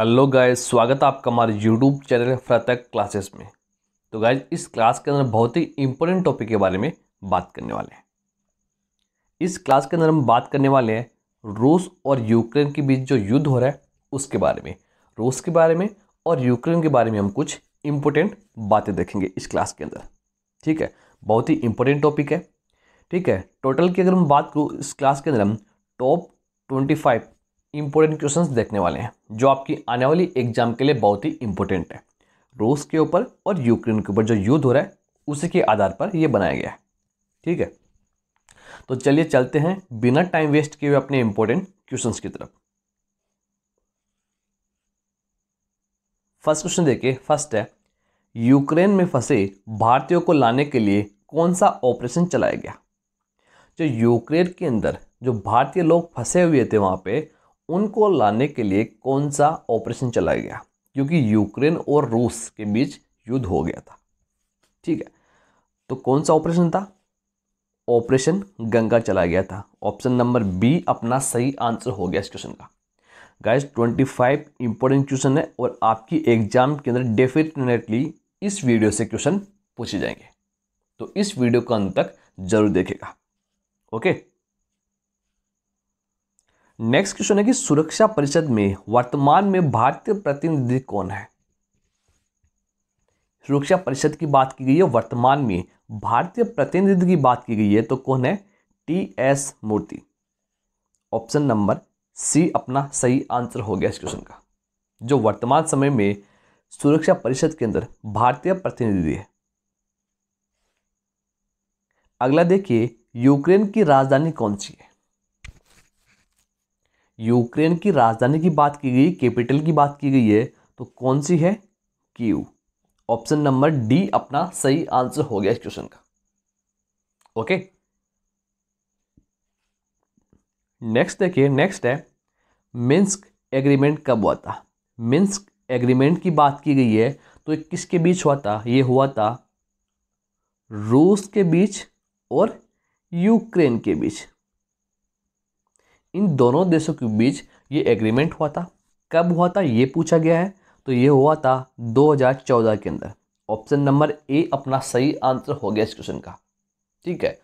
hello guys स्वागत है आपका हमारे यूट्यूब चैनल फ्रतक क्लासेस में तो गाइज इस क्लास के अंदर बहुत ही इंपॉर्टेंट टॉपिक के बारे में बात करने वाले हैं इस क्लास के अंदर हम बात करने वाले हैं रूस और यूक्रेन के बीच जो युद्ध हो रहा है उसके बारे में रूस के बारे में और यूक्रेन के बारे में हम कुछ इंपॉर्टेंट बातें देखेंगे इस क्लास के अंदर ठीक है बहुत ही इंपॉर्टेंट टॉपिक है ठीक है टोटल की अगर हम बात करूँ इस क्लास के अंदर हम top twenty five important questions देखने वाले हैं जो आपकी आने वाली एग्जाम के लिए बहुत ही इंपॉर्टेंट है रूस के ऊपर और यूक्रेन के ऊपर जो युद्ध हो रहा है उसी के आधार पर यह बनाया गया है ठीक है तो चलिए चलते हैं बिना टाइम वेस्ट किए हुए अपने इंपॉर्टेंट क्वेश्चंस की तरफ फर्स्ट क्वेश्चन देखिए फर्स्ट है यूक्रेन में फंसे भारतीयों को लाने के लिए कौन सा ऑपरेशन चलाया गया जो यूक्रेन के अंदर जो भारतीय लोग फंसे हुए थे वहां पे उनको लाने के लिए कौन सा ऑपरेशन चलाया गया क्योंकि यूक्रेन और रूस के बीच युद्ध हो गया था ठीक है तो कौन सा ऑपरेशन था ऑपरेशन गंगा चलाया गया था ऑप्शन नंबर बी अपना सही आंसर हो गया इस क्वेश्चन का गाइस 25 इंपॉर्टेंट क्वेश्चन है और आपकी एग्जाम के अंदर डेफिनेटली इस वीडियो से क्वेश्चन पूछे जाएंगे तो इस वीडियो का अंत तक जरूर देखेगा ओके नेक्स्ट क्वेश्चन है कि सुरक्षा परिषद में वर्तमान में भारतीय प्रतिनिधि कौन है सुरक्षा परिषद की बात की गई है वर्तमान में भारतीय प्रतिनिधि की बात की गई है तो कौन है T S Murthy option number C अपना सही आंसर हो गया इस क्वेश्चन का जो वर्तमान समय में सुरक्षा परिषद के अंदर भारतीय प्रतिनिधि है अगला देखिए यूक्रेन की राजधानी कौन सी है यूक्रेन की राजधानी की बात की गई कैपिटल की बात की गई है तो कौन सी है क्यू ऑप्शन नंबर डी अपना सही आंसर हो गया इस क्वेश्चन का ओके नेक्स्ट देखिए नेक्स्ट है मिन्स्क एग्रीमेंट कब हुआ था मिन्स्क एग्रीमेंट की बात की गई है तो किसके बीच हुआ था ये हुआ था रूस के बीच और यूक्रेन के बीच इन दोनों देशों के बीच ये एग्रीमेंट हुआ था कब हुआ था ये पूछा गया है तो ये हुआ था 2014 के अंदर ऑप्शन नंबर ए अपना सही आंसर हो गया इस क्वेश्चन का ठीक है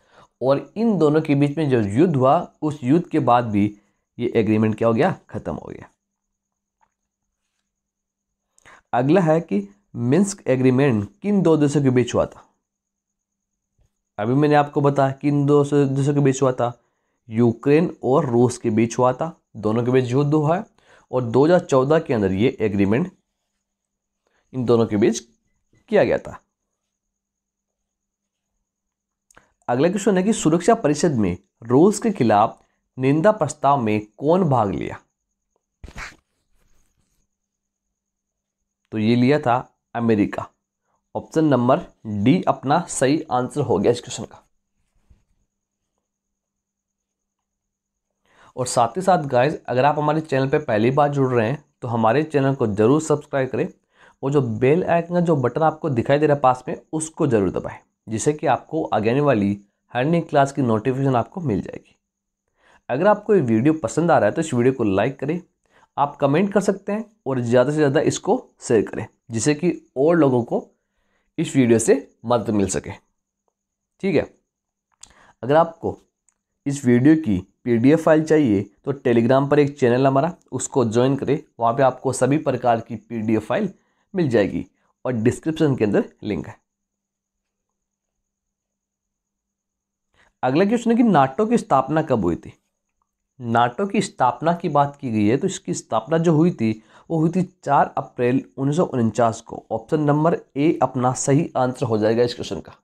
और इन दोनों के बीच में जो युद्ध हुआ उस युद्ध के बाद भी ये एग्रीमेंट क्या हो गया ख़त्म हो गया अगला है कि मिन्स्क एग्रीमेंट किन दो देशों के बीच हुआ था अभी मैंने आपको बताया किन दो देशों के बीच हुआ था यूक्रेन और रूस के बीच हुआ था दोनों के बीच युद्ध हुआ है और 2014 के अंदर ये एग्रीमेंट इन दोनों के बीच किया गया था अगला क्वेश्चन है कि सुरक्षा परिषद में रूस के खिलाफ निंदा प्रस्ताव में कौन भाग लिया तो ये लिया था अमेरिका ऑप्शन नंबर डी अपना सही आंसर हो गया इस क्वेश्चन का और साथ ही साथ गाइज अगर आप हमारे चैनल पर पहली बार जुड़ रहे हैं तो हमारे चैनल को ज़रूर सब्सक्राइब करें और जो बेल आइकन का जो बटन आपको दिखाई दे रहा है पास में उसको ज़रूर दबाएं जिससे कि आपको आगे आने वाली हर नई क्लास की नोटिफिकेशन आपको मिल जाएगी अगर आपको ये वीडियो पसंद आ रहा है तो इस वीडियो को लाइक करें आप कमेंट कर सकते हैं और ज़्यादा से ज़्यादा इसको शेयर करें जिससे कि और लोगों को इस वीडियो से मदद मिल सके ठीक है अगर आपको इस वीडियो की पीडीएफ फाइल चाहिए तो टेलीग्राम पर एक चैनल हमारा उसको ज्वाइन करें वहाँ पे आपको सभी प्रकार की पीडीएफ फाइल मिल जाएगी और डिस्क्रिप्शन के अंदर लिंक है अगला क्वेश्चन है कि नाटो की स्थापना कब हुई थी नाटो की स्थापना की बात की गई है तो इसकी स्थापना जो हुई थी वो हुई थी चार अप्रैल उन्नीस को ऑप्शन नंबर ए अपना सही आंसर हो जाएगा इस क्वेश्चन का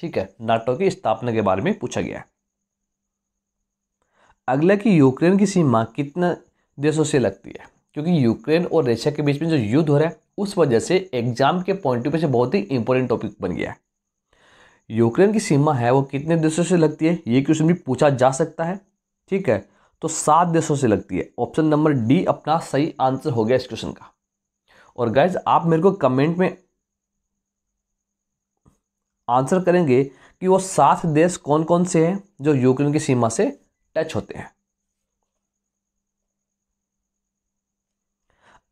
ठीक है नाटो की स्थापना के बारे में पूछा गया है अगला कि यूक्रेन की सीमा कितना देशों से लगती है क्योंकि यूक्रेन और रशिया के बीच में जो युद्ध हो रहा है उस वजह से एग्जाम के पॉइंट ऑफ व्यू से बहुत ही इंपॉर्टेंट टॉपिक बन गया है यूक्रेन की सीमा है वो कितने देशों से लगती है ये क्वेश्चन भी पूछा जा सकता है ठीक है तो सात देशों से लगती है ऑप्शन नंबर डी अपना सही आंसर हो गया इस क्वेश्चन का और गाइज आप मेरे को कमेंट में आंसर करेंगे कि वो सात देश कौन कौन से हैं जो यूक्रेन की सीमा से टच होते हैं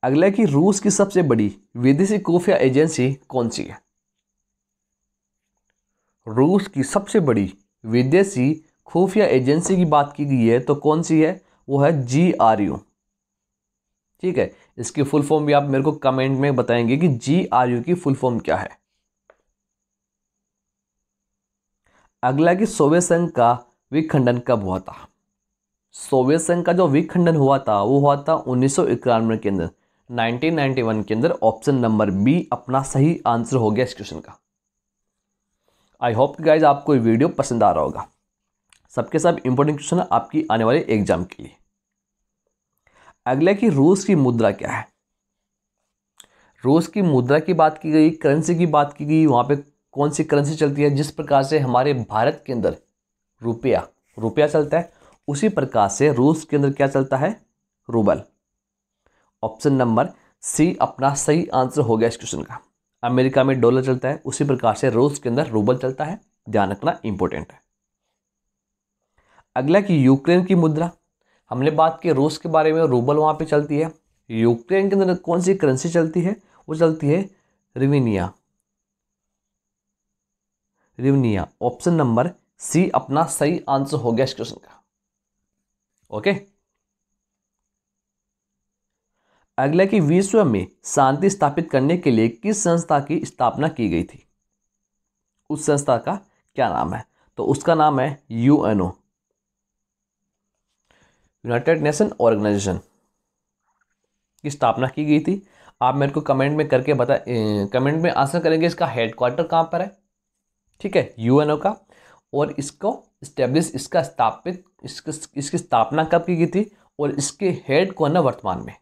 अगला कि रूस की सबसे बड़ी विदेशी खुफिया एजेंसी कौन सी है रूस की सबसे बड़ी विदेशी खुफिया एजेंसी की बात की गई है तो कौन सी है वो है जी आर यू ठीक है इसकी फुल फॉर्म भी आप मेरे को कमेंट में बताएंगे कि जी आर यू की फुल फॉर्म क्या है अगला कि सोवियत संघ का विखंडन कब हुआ था सोवियत संघ का जो विखंडन हुआ था वो हुआ था उन्नीस के अंदर 1991 के अंदर ऑप्शन नंबर बी अपना सही आंसर हो गया इस क्वेश्चन का आई होप कि गाइज आपको वीडियो पसंद आ रहा होगा सबके सब इंपॉर्टेंट क्वेश्चन आपकी आने वाले एग्जाम के लिए अगला कि रूस की मुद्रा क्या है रूस की मुद्रा की बात की गई करेंसी की बात की गई वहां पे कौन सी करेंसी चलती है जिस प्रकार से हमारे भारत के अंदर रुपया रुपया चलता है उसी प्रकार से रूस के अंदर क्या चलता है रूबल ऑप्शन नंबर सी अपना सही आंसर हो गया इस क्वेश्चन का अमेरिका में डॉलर चलता है उसी प्रकार से रूस के अंदर रूबल चलता है ध्यान रखना इंपॉर्टेंट है अगला कि यूक्रेन की मुद्रा हमने बात की रूस के बारे में रूबल वहां पे चलती है यूक्रेन के अंदर कौन सी करेंसी चलती है वो चलती है रिविनिया रिविनिया ऑप्शन नंबर सी अपना सही आंसर हो गया इस क्वेश्चन का ओके अगला कि विश्व में शांति स्थापित करने के लिए किस संस्था की स्थापना की गई थी उस संस्था का क्या नाम है तो उसका नाम है यूएनओ यूनाइटेड नेशन ऑर्गेनाइजेशन की स्थापना की गई थी आप मेरे को कमेंट में करके बता ए, कमेंट में आंसर करेंगे इसका हेडक्वार्टर कहां पर है ठीक है यूएनओ का और इसको स्टैब्लिश इसका स्थापित इसकी इसकी स्थापना कब की गई थी और इसके हेड कौन है वर्तमान में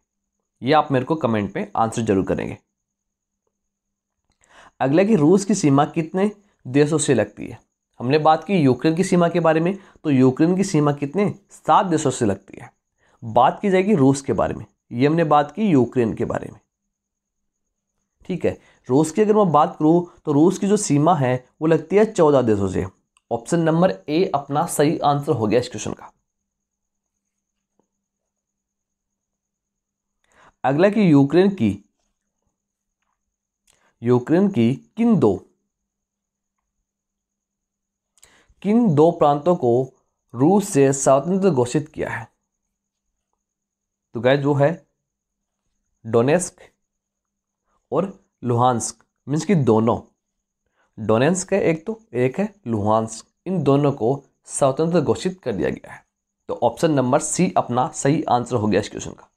ये आप मेरे को कमेंट में आंसर जरूर करेंगे अगला कि रूस की सीमा कितने देशों से लगती है हमने बात की यूक्रेन की सीमा के बारे में तो यूक्रेन की सीमा कितने सात देशों से लगती है बात की जाएगी रूस के बारे में ये हमने बात की यूक्रेन के बारे में ठीक है रूस की अगर मैं बात करूँ तो रूस की जो सीमा है वो लगती है चौदह देशों से ऑप्शन नंबर ए अपना सही आंसर हो गया इस क्वेश्चन का अगला कि यूक्रेन की यूक्रेन की किन दो किन दो प्रांतों को रूस से स्वतंत्र घोषित किया है तो गए जो है डोनेस्क और लुहानस्क मीन्स कि दोनों डोनेंस्क है एक तो एक है लुहानस्क इन दोनों को स्वतंत्र घोषित कर दिया गया है तो ऑप्शन नंबर सी अपना सही आंसर हो गया इस क्वेश्चन का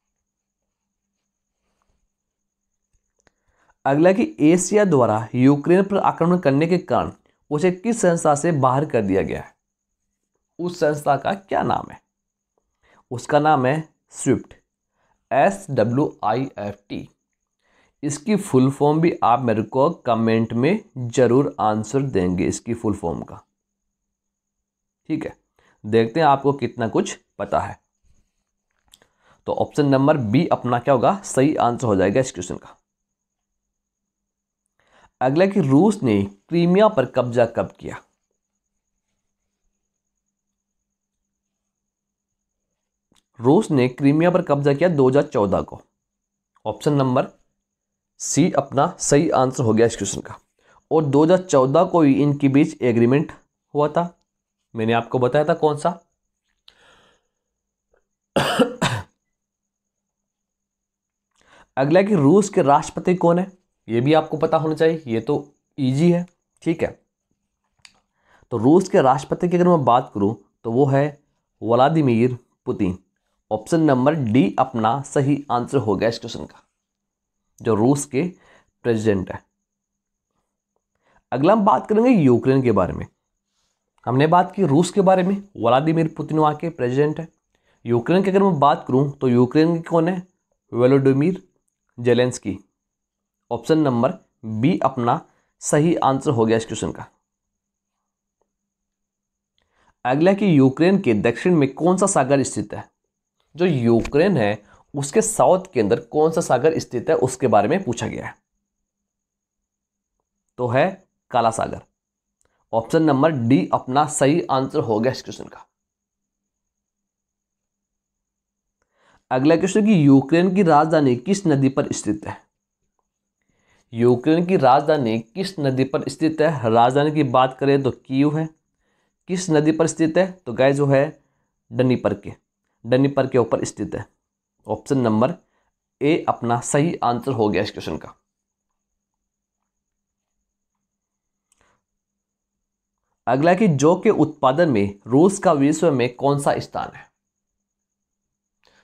अगला कि एशिया द्वारा यूक्रेन पर आक्रमण करने के कारण उसे किस संस्था से बाहर कर दिया गया है उस संस्था का क्या नाम है उसका नाम है Swift S W I F T इसकी फुल फॉर्म भी आप मेरे को कमेंट में ज़रूर आंसर देंगे इसकी फुल फॉर्म का ठीक है देखते हैं आपको कितना कुछ पता है तो ऑप्शन नंबर बी अपना क्या होगा सही आंसर हो जाएगा इस क्वेश्चन का अगला कि रूस ने क्रीमिया पर कब्जा कब किया रूस ने क्रीमिया पर कब्जा किया 2014 को ऑप्शन नंबर सी अपना सही आंसर हो गया इस क्वेश्चन का और 2014 को ही इनके बीच एग्रीमेंट हुआ था मैंने आपको बताया था कौन सा अगला कि रूस के राष्ट्रपति कौन है ये भी आपको पता होना चाहिए ये तो इजी है ठीक है तो रूस के राष्ट्रपति की अगर मैं बात करूं तो वो है Vladimir Putin option number D अपना सही आंसर हो गया इस क्वेश्चन का जो रूस के प्रेसिडेंट है अगला हम बात करेंगे यूक्रेन के बारे में हमने बात की रूस के बारे में व्लादिमिर पुतिन वहाँ के प्रेजिडेंट है यूक्रेन की अगर मैं बात करूँ तो यूक्रेन के कौन है Volodymyr Zelensky option number B अपना सही आंसर हो गया इस क्वेश्चन का अगला कि यूक्रेन के दक्षिण में कौन सा सागर स्थित है जो यूक्रेन है उसके साउथ के अंदर कौन सा सागर स्थित है उसके बारे में पूछा गया है तो है काला सागर ऑप्शन नंबर डी अपना सही आंसर हो गया इस क्वेश्चन का अगला क्वेश्चन की यूक्रेन की राजधानी किस नदी पर स्थित है यूक्रेन की राजधानी किस नदी पर स्थित है राजधानी की बात करें तो कीव है किस नदी पर स्थित है तो गाय जो है डनीपर के डनीपर के ऊपर स्थित है ऑप्शन नंबर ए अपना सही आंसर हो गया इस क्वेश्चन का अगला कि जौ के उत्पादन में रूस का विश्व में कौन सा स्थान है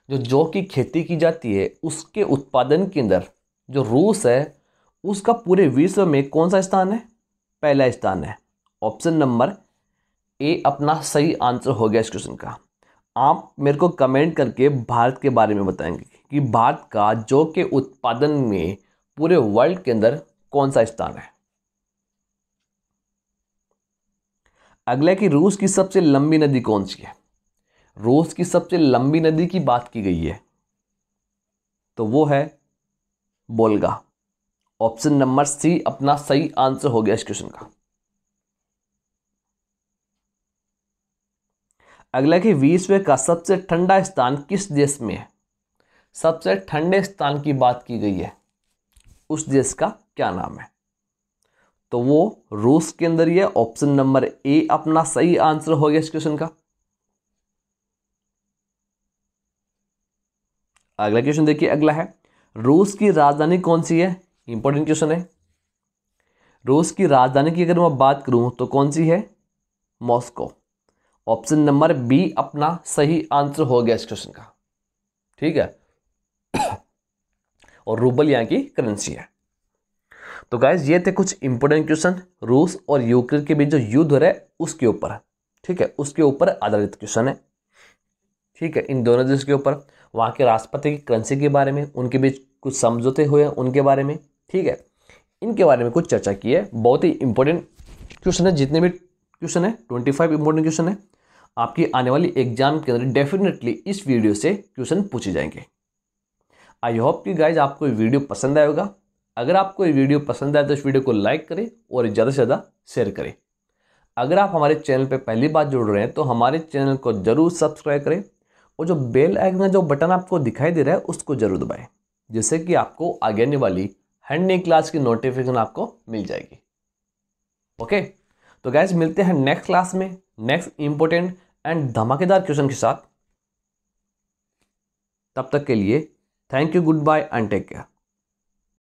जो जौ की खेती की जाती है उसके उत्पादन के अंदर जो रूस है उसका पूरे विश्व में कौन सा स्थान है पहला स्थान है ऑप्शन नंबर ए अपना सही आंसर हो गया इस क्वेश्चन का आप मेरे को कमेंट करके भारत के बारे में बताएंगे कि भारत का जौ के उत्पादन में पूरे वर्ल्ड के अंदर कौन सा स्थान है अगला कि रूस की सबसे लंबी नदी कौन सी है रूस की सबसे लंबी नदी की बात की गई है तो वो है बोलगा ऑप्शन नंबर सी अपना सही आंसर हो गया इस क्वेश्चन का अगला कि विश्व का सबसे ठंडा स्थान किस देश में है सबसे ठंडे स्थान की बात की गई है उस देश का क्या नाम है तो वो रूस के अंदर ही है ऑप्शन नंबर ए अपना सही आंसर हो गया इस क्वेश्चन का अगला क्वेश्चन देखिए अगला है रूस की राजधानी कौन सी है इंपॉर्टेंट क्वेश्चन है रूस की राजधानी की अगर मैं बात करूं तो कौन सी है मॉस्को ऑप्शन नंबर बी अपना सही आंसर हो गया इस क्वेश्चन का ठीक है और रूबल यहाँ की करेंसी है तो गाइज ये थे कुछ इंपोर्टेंट क्वेश्चन रूस और यूक्रेन के बीच जो युद्ध हो रहा है उसके ऊपर ठीक है उसके ऊपर आधारित क्वेश्चन है ठीक है इन दोनों देश के ऊपर वहाँ के राष्ट्रपति की करेंसी के बारे में उनके बीच कुछ समझौते हुए हैं उनके बारे में ठीक है इनके बारे में कुछ चर्चा की है बहुत ही इंपॉर्टेंट क्वेश्चन है जितने भी क्वेश्चन है ट्वेंटी फाइव इंपॉर्टेंट क्वेश्चन है आपकी आने वाली एग्जाम के अंदर डेफिनेटली इस वीडियो से क्वेश्चन पूछे जाएंगे आई होप कि गाइज आपको ये वीडियो पसंद आएगा अगर आपको ये वीडियो पसंद आए तो इस वीडियो को लाइक करें और ज़्यादा से ज़्यादा शेयर करें अगर आप हमारे चैनल पर पहली बार जुड़ रहे हैं तो हमारे चैनल को ज़रूर सब्सक्राइब करें और जो बेल आइकन का जो बटन आपको दिखाई दे रहा है उसको ज़रूर दबाएं जिससे कि आपको आगे आने वाली हर नई क्लास की नोटिफिकेशन आपको मिल जाएगी ओके तो गैस मिलते हैं नेक्स्ट क्लास में नेक्स्ट इंपॉर्टेंट एंड धमाकेदार क्वेश्चन के साथ तब तक के लिए thank you goodbye and take care